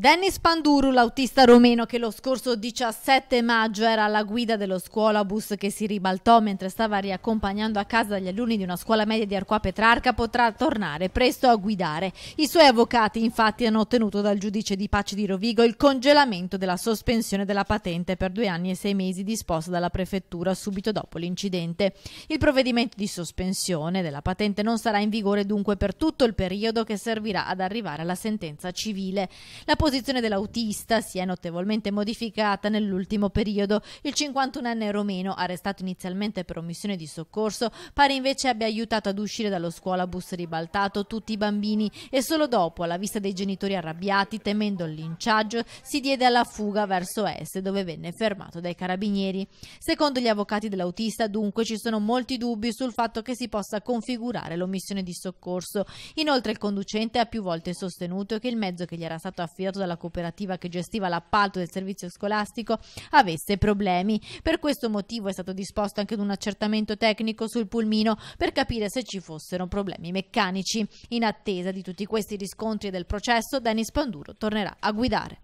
Dennis Panduru, l'autista romeno che lo scorso 17 maggio era alla guida dello scuolabus che si ribaltò mentre stava riaccompagnando a casa gli alunni di una scuola media di Arqua Petrarca, potrà tornare presto a guidare. I suoi avvocati infatti hanno ottenuto dal giudice di pace di Rovigo il congelamento della sospensione della patente per due anni e sei mesi disposta dalla prefettura subito dopo l'incidente. Il provvedimento di sospensione della patente non sarà in vigore dunque per tutto il periodo che servirà ad arrivare alla sentenza civile. La posizione dell'autista si è notevolmente modificata nell'ultimo periodo. Il 51enne romeno, arrestato inizialmente per omissione di soccorso, pare invece abbia aiutato ad uscire dallo scuolabus ribaltato tutti i bambini e solo dopo, alla vista dei genitori arrabbiati, temendo il linciaggio, si diede alla fuga verso est, dove venne fermato dai carabinieri. Secondo gli avvocati dell'autista, dunque, ci sono molti dubbi sul fatto che si possa configurare l'omissione di soccorso. Inoltre il conducente ha più volte sostenuto che il mezzo che gli era stato affidato dalla cooperativa che gestiva l'appalto del servizio scolastico avesse problemi. Per questo motivo è stato disposto anche un accertamento tecnico sul pulmino per capire se ci fossero problemi meccanici. In attesa di tutti questi riscontri e del processo, Denis Panduro tornerà a guidare.